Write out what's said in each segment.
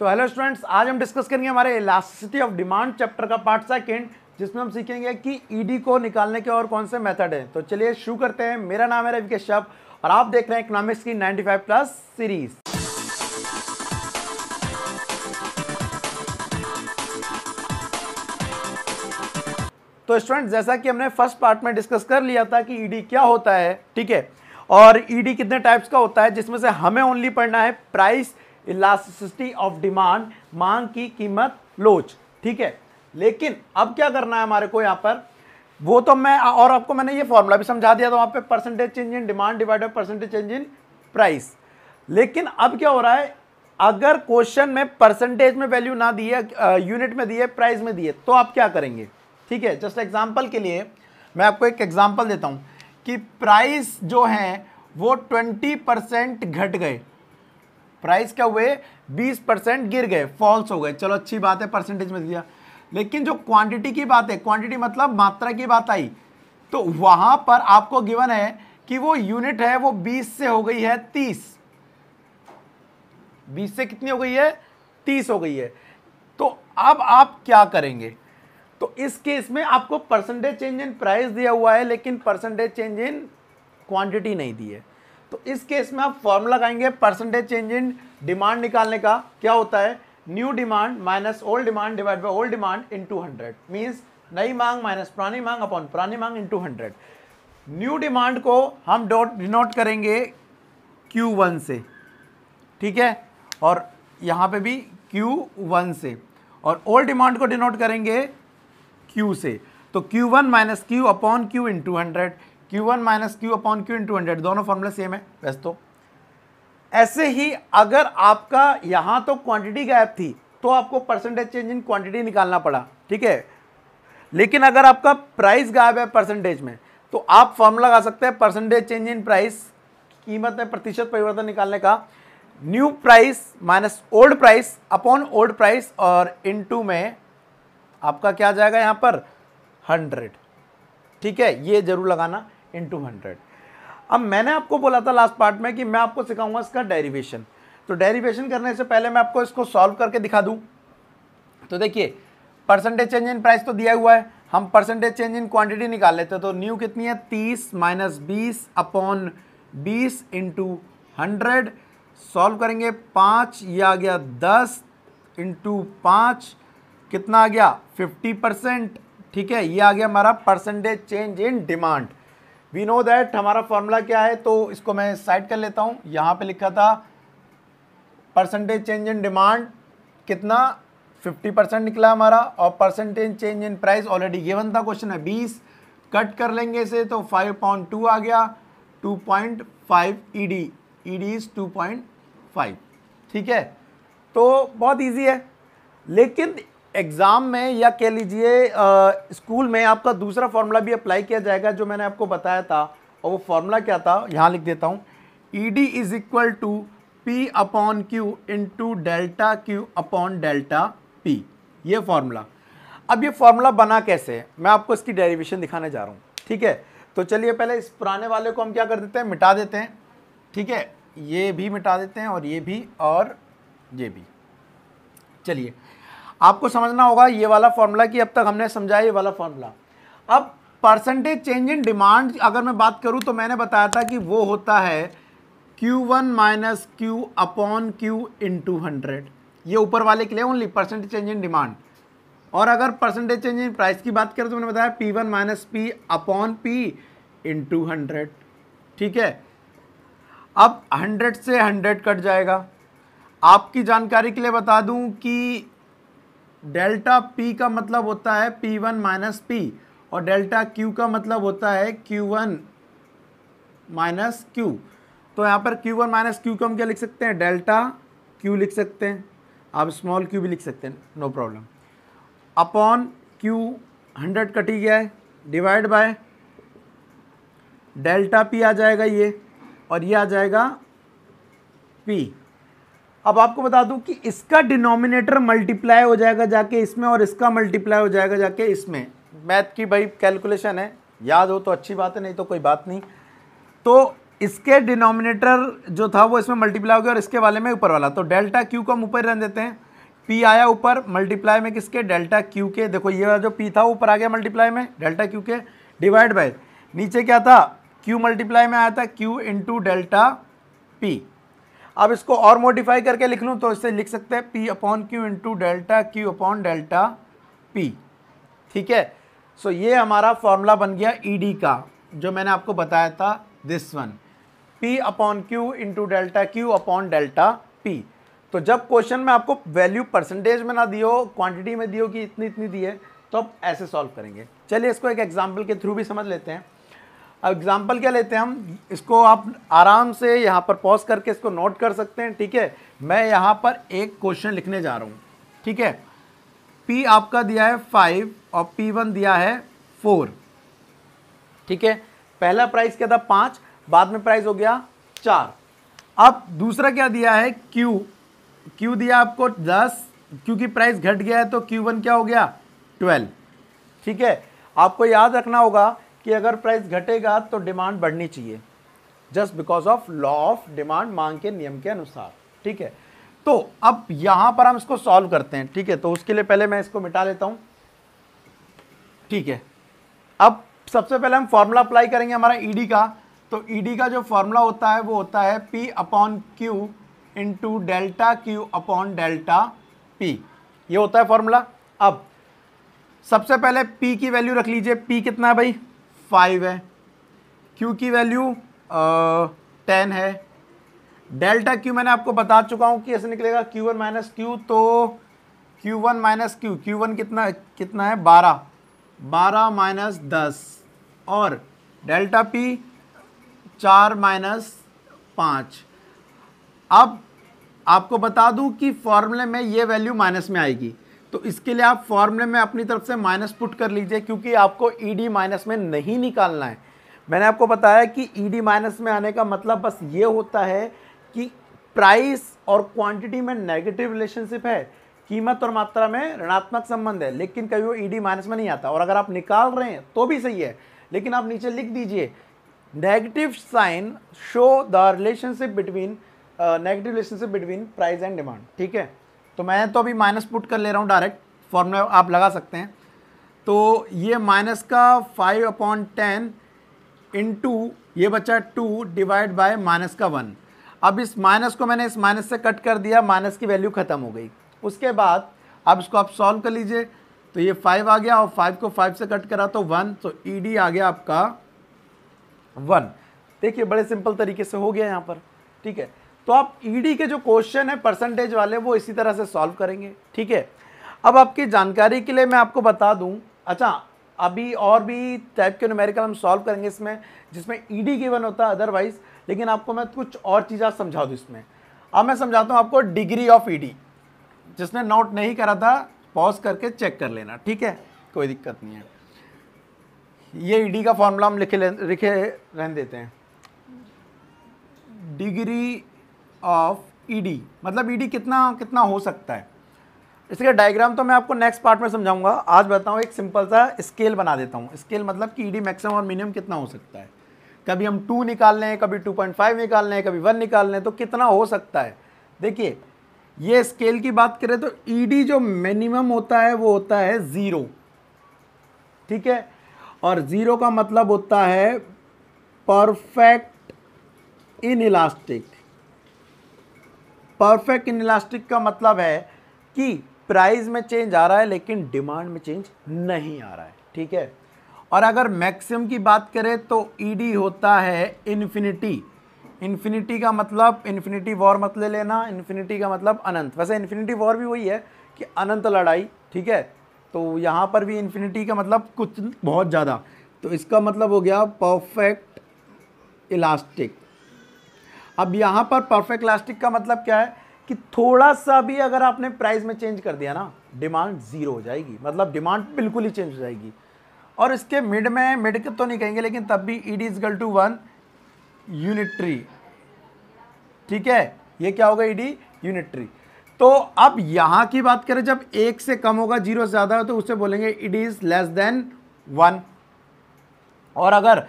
तो hello students आज हम डिस्कस करेंगे हमारे इलास्टिसिटी ऑफ डिमांड चैप्टर का पार्ट सेकेंड जिसमें हम सीखेंगे कि ईडी e को निकालने के और कौन से मेथड हैं तो चलिए शुरू करते हैं मेरा नाम है रवि केशव और आप देख रहे हैं इकोनॉमिक्स की 95 प्लस सीरीज तो स्टूडेंट जैसा कि हमने फर्स्ट पार्ट में डिस्कस कर लिया था कि ईडी e क्या होता है ठीक है और ईडी e कितने टाइप्स का होता है जिसमें से हमें ओनली पढ़ना है प्राइस इलास्टिसिटी ऑफ डिमांड मांग की कीमत लोच ठीक है लेकिन अब क्या करना है हमारे को यहाँ पर वो तो मैं और आपको मैंने ये फॉर्मूला भी समझा दिया था वहाँ पे percentage change in demand divided percentage change in price लेकिन अब क्या हो रहा है अगर क्वेश्चन में परसेंटेज में वैल्यू ना दिए यूनिट में दिए प्राइस में दिए तो आप क्या करेंगे ठीक है जस्ट एग्जाम्पल के लिए मैं आपको एक एग्जाम्पल देता हूँ कि प्राइस जो है वो ट्वेंटी परसेंट घट गए प्राइस क्या हुए 20 परसेंट गिर गए फॉल्स हो गए चलो अच्छी बात है परसेंटेज में दिया लेकिन जो क्वांटिटी की बात है क्वांटिटी मतलब मात्रा की बात आई तो वहां पर आपको गिवन है कि वो यूनिट है वो 20 से हो गई है 30 20 से कितनी हो गई है 30 हो गई है तो अब आप क्या करेंगे तो इस केस में आपको परसेंटेज चेंज इन प्राइस दिया हुआ है लेकिन परसेंटेज चेंज इन क्वांटिटी नहीं दी है तो इस केस में आप फॉर्मूला लगाएंगे परसेंटेज चेंज इन डिमांड निकालने का क्या होता है new demand minus old demand divide by old demand in to hundred means नई मांग माइनस पुरानी मांग अपॉन पुरानी मांग इन टू हंड्रेड न्यू डिमांड को हम डॉट डिनोट करेंगे क्यू वन से ठीक है और यहाँ पे भी क्यू वन से और ओल्ड डिमांड को डिनोट करेंगे क्यू से तो Q one minus Q upon Q in to hundred Q one minus Q upon Q into hundred दोनों फॉर्मूला सेम है वैसे तो ऐसे ही अगर आपका यहाँ तो क्वांटिटी गैप थी तो आपको परसेंटेज चेंज इन क्वांटिटी निकालना पड़ा ठीक है लेकिन अगर आपका प्राइस गायब है परसेंटेज में तो आप फॉर्मूला लगा सकते हैं परसेंटेज चेंज इन प्राइस कीमत में प्रतिशत परिवर्तन निकालने का new price minus old price upon old price और इनटू में आपका क्या जाएगा यहाँ पर हंड्रेड ठीक है ये जरूर लगाना इंटू हंड्रेड अब मैंने आपको बोला था लास्ट पार्ट में कि मैं आपको सिखाऊंगा इसका डेरिवेशन तो डेरिवेशन करने से पहले मैं आपको इसको सॉल्व करके दिखा दूँ तो देखिए परसेंटेज चेंज इन प्राइस तो दिया हुआ है हम परसेंटेज चेंज इन क्वांटिटी निकाल लेते हैं तो न्यू कितनी है तीस माइनस बीस अपॉन बीस इंटू हंड्रेड सॉल्व करेंगे पाँच ये आ गया दस इंटू पाँच कितना आ गया फिफ्टी परसेंट ठीक है ये आ गया हमारा percentage change in demand we know that हमारा फॉर्मूला क्या है तो इसको मैं साइड कर लेता हूँ यहाँ पे लिखा था परसेंटेज चेंज इन डिमांड कितना 50 परसेंट निकला हमारा और percentage change in price already ये था क्वेश्चन है 20 कट कर लेंगे इसे तो 5.2 पॉइंट टू आ गया 2.5 point five E D E D is two point five ठीक है तो बहुत ईजी है लेकिन एग्ज़ाम में या कह लीजिए स्कूल में आपका दूसरा फार्मूला भी अप्लाई किया जाएगा जो मैंने आपको बताया था और वो फार्मूला क्या था यहाँ लिख देता हूँ E D is equal to P upon Q into delta Q upon delta P ये फार्मूला अब ये फार्मूला बना कैसे है मैं आपको इसकी डेरिवेशन दिखाने जा रहा हूँ ठीक है तो चलिए पहले इस पुराने वाले को हम क्या कर देते हैं मिटा देते हैं ठीक है ये भी मिटा देते हैं और ये भी और ये भी चलिए आपको समझना होगा ये वाला फॉर्मूला कि अब तक हमने समझाया ये वाला फॉर्मूला अब परसेंटेज चेंज इन डिमांड अगर मैं बात करूँ तो मैंने बताया था कि वो होता है Q1 one minus Q upon Q in to hundred ये ऊपर वाले के लिए only percentage change in demand और अगर परसेंटेज चेंज इन प्राइस की बात करें तो मैंने बताया P1 one minus P upon P in to hundred ठीक है अब हंड्रेड से हंड्रेड कट जाएगा आपकी जानकारी के लिए बता दूं कि डेल्टा पी का मतलब होता है पी वन माइनस पी और डेल्टा क्यू का मतलब होता है क्यू वन माइनस क्यू तो यहाँ पर क्यू वन माइनस क्यू को हम क्या लिख सकते हैं डेल्टा क्यू लिख सकते हैं आप स्मॉल क्यू भी लिख सकते हैं no problem upon Q hundred कटी गया है डिवाइड बाय डेल्टा पी आ जाएगा ये और ये आ जाएगा पी अब आपको बता दूं कि इसका डिनोमिनेटर मल्टीप्लाई हो जाएगा जाके इसमें और इसका मल्टीप्लाई हो जाएगा जाके इसमें मैथ की भाई कैलकुलेशन है याद हो तो अच्छी बात है नहीं तो कोई बात नहीं तो इसके डिनोमिनेटर जो था वो इसमें मल्टीप्लाई हो गया और इसके वाले में ऊपर वाला तो डेल्टा क्यू को हम ऊपर रहने देते हैं पी आया ऊपर मल्टीप्लाई में किसके डेल्टा क्यू के देखो ये वाला जो पी था ऊपर आ गया मल्टीप्लाई में डेल्टा क्यू के डिवाइड बाय नीचे क्या था क्यू मल्टीप्लाई में आया था क्यू इंटू डेल्टा पी अब इसको और मॉडिफाई करके लिख लूँ तो इससे लिख सकते हैं P upon Q into delta Q upon delta P ठीक है सो ये हमारा फॉर्मूला बन गया डी e का जो मैंने आपको बताया था this one P upon Q into delta Q upon delta P तो जब क्वेश्चन में आपको वैल्यू परसेंटेज में ना दियो क्वांटिटी में दियो कि इतनी इतनी दी है तो आप ऐसे सॉल्व करेंगे चलिए इसको एक एग्जाम्पल के थ्रू भी समझ लेते हैं अब एग्ज़ाम्पल क्या लेते हैं हम इसको आप आराम से यहाँ पर पॉज करके इसको नोट कर सकते हैं ठीक है मैं यहाँ पर एक क्वेश्चन लिखने जा रहा हूँ ठीक है पी आपका दिया है फाइव और पी वन दिया है फोर ठीक है पहला प्राइस क्या था पाँच बाद में प्राइस हो गया चार अब दूसरा क्या दिया है क्यू क्यू दिया आपको दस क्योंकि प्राइस घट गया है तो क्यू वन क्या हो गया ट्वेल्व ठीक है आपको याद रखना होगा कि अगर प्राइस घटेगा तो डिमांड बढ़नी चाहिए just because of law of demand मांग के नियम के अनुसार ठीक है तो अब यहाँ पर हम इसको सॉल्व करते हैं ठीक है तो उसके लिए पहले मैं इसको मिटा लेता हूँ ठीक है अब सबसे पहले हम फॉर्मूला अप्लाई करेंगे हमारा ईडी का तो ईडी का जो फॉर्मूला होता है वो होता है P upon Q into delta Q upon delta P ये होता है फॉर्मूला अब सबसे पहले पी की वैल्यू रख लीजिए पी कितना है भाई फाइव है क्यू की वैल्यू टेन है डेल्टा क्यू मैंने आपको बता चुका हूँ कि ऐसे निकलेगा क्यू वन माइनस क्यू तो Q one minus Q Q one कितना कितना है बारह बारह माइनस दस और डेल्टा पी चार माइनस पाँच अब आपको बता दूं कि फॉर्मूले में ये वैल्यू माइनस में आएगी तो इसके लिए आप फॉर्मूले में अपनी तरफ से माइनस पुट कर लीजिए क्योंकि आपको ई डी माइनस में नहीं निकालना है मैंने आपको बताया कि ई डी माइनस में आने का मतलब बस ये होता है कि प्राइस और क्वांटिटी में नेगेटिव रिलेशनशिप है कीमत और मात्रा में ऋणात्मक संबंध है लेकिन कभी वो ई माइनस में नहीं आता और अगर आप निकाल रहे हैं तो भी सही है लेकिन आप नीचे लिख दीजिए negative sign show the relationship between negative relationship between price and demand ठीक है तो मैं तो अभी माइनस पुट कर ले रहा हूँ डायरेक्ट फॉर्मूला आप लगा सकते हैं तो ये माइनस का five upon ten into ये बचा टू डिवाइड बाय माइनस का वन अब इस माइनस को मैंने इस माइनस से कट कर दिया माइनस की वैल्यू ख़त्म हो गई उसके बाद अब इसको आप सॉल्व कर लीजिए तो ये फाइव आ गया और फाइव को फाइव से कट करा तो वन तो ई डी आ गया आपका वन देखिए बड़े सिंपल तरीके से हो गया यहाँ पर ठीक है तो आप ईडी e के जो क्वेश्चन है परसेंटेज वाले वो इसी तरह से सॉल्व करेंगे ठीक है अब आपकी जानकारी के लिए मैं आपको बता दूं अच्छा अभी और भी टाइप के न्यूमेरिकल हम सॉल्व करेंगे इसमें जिसमें ईडी e गिवन होता है अदरवाइज लेकिन आपको मैं कुछ और चीज़ आप समझा दूँ इसमें अब मैं समझाता हूँ आपको डिग्री ऑफ ई जिसने नोट नहीं करा था पॉज करके चेक कर लेना ठीक है कोई दिक्कत नहीं है ये ईडी e का फॉर्मूला हम लिखे लिखे रहने देते हैं डिग्री ऑफ ईडी e मतलब ईडी e कितना कितना हो सकता है इसलिए डायग्राम तो मैं आपको नेक्स्ट पार्ट में समझाऊंगा आज बताऊँ एक सिंपल सा स्केल बना देता हूँ स्केल मतलब कि ईडी e मैक्सिमम और मिनिमम कितना हो सकता है कभी हम टू निकाल लें कभी टू पॉइंट फाइव निकाल लें कभी वन निकाल लें तो कितना हो सकता है देखिए ये स्केल की बात करें तो ईडी जो मिनिमम होता है वो होता है ज़ीरो ठीक है और ज़ीरो का मतलब होता है perfect inelastic perfect inelastic का मतलब है कि प्राइस में चेंज आ रहा है लेकिन डिमांड में चेंज नहीं आ रहा है ठीक है और अगर मैक्सिमम की बात करें तो ईडी e होता है इन्फिनिटी इन्फिनिटी का मतलब इन्फिनिटी वॉर मत ले लेना इन्फिनिटी का मतलब अनंत वैसे इन्फिनिटी वॉर भी वही है कि अनंत लड़ाई ठीक है तो यहाँ पर भी इन्फिनिटी का मतलब कुछ बहुत ज़्यादा तो इसका मतलब हो गया परफेक्ट इलास्टिक अब यहाँ पर परफेक्ट इलास्टिक का मतलब क्या है कि थोड़ा सा भी अगर आपने प्राइस में चेंज कर दिया ना डिमांड ज़ीरो हो जाएगी मतलब डिमांड बिल्कुल ही चेंज हो जाएगी और इसके मिड में मिड के तो नहीं कहेंगे लेकिन तब भी E D is equal to one unitary ठीक है ये क्या होगा ई डी यूनिट्री तो अब यहाँ की बात करें जब एक से कम होगा जीरो से ज़्यादा हो तो उसे बोलेंगे it is less than one और अगर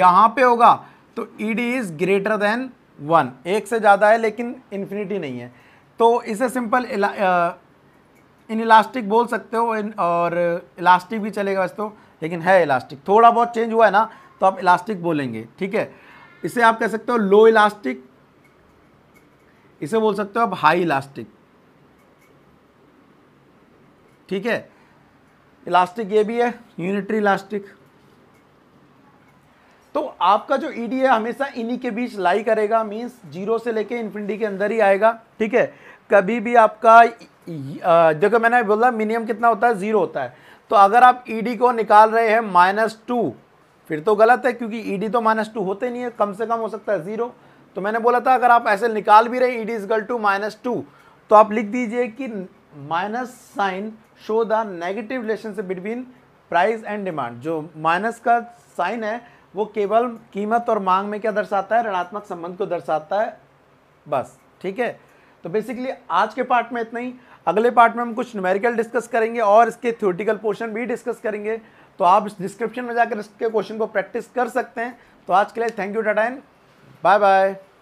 यहाँ पे होगा तो it is greater than one एक से ज़्यादा है लेकिन इन्फिनिटी नहीं है तो इसे सिंपल इन इलास्टिक बोल सकते हो इन और इलास्टिक भी चलेगा वैसे तो लेकिन है इलास्टिक थोड़ा बहुत चेंज हुआ है ना तो आप इलास्टिक बोलेंगे ठीक है इसे आप कह सकते हो लो इलास्टिक इसे बोल सकते हो आप हाई इलास्टिक ठीक है इलास्टिक ये भी है यूनिटरी इलास्टिक तो आपका जो ईडी e है हमेशा इन्हीं e के बीच लाई करेगा मीन्स जीरो से लेके इन्फिनिटी के अंदर ही आएगा ठीक है कभी भी आपका देखो मैंने बोला मिनिमम कितना होता है ज़ीरो होता है तो अगर आप ईडी e को निकाल रहे हैं माइनस टू फिर तो गलत है क्योंकि ईडी तो माइनस टू होते नहीं है कम से कम हो सकता है ज़ीरो तो मैंने बोला था अगर आप ऐसे निकाल भी रहे E D is equal to minus two तो आप लिख दीजिए कि minus sign show the negative relationship between price and demand जो माइनस का साइन है वो केवल कीमत और मांग में क्या दर्शाता है ऋणात्मक संबंध को दर्शाता है बस ठीक है तो बेसिकली आज के पार्ट में इतना ही अगले पार्ट में हम कुछ न्यूमेरिकल डिस्कस करेंगे और इसके थ्योरेटिकल पोर्शन भी डिस्कस करेंगे तो आप इस डिस्क्रिप्शन में जाकर इसके क्वेश्चन को प्रैक्टिस कर सकते हैं तो आज के लिए thank you tata and bye bye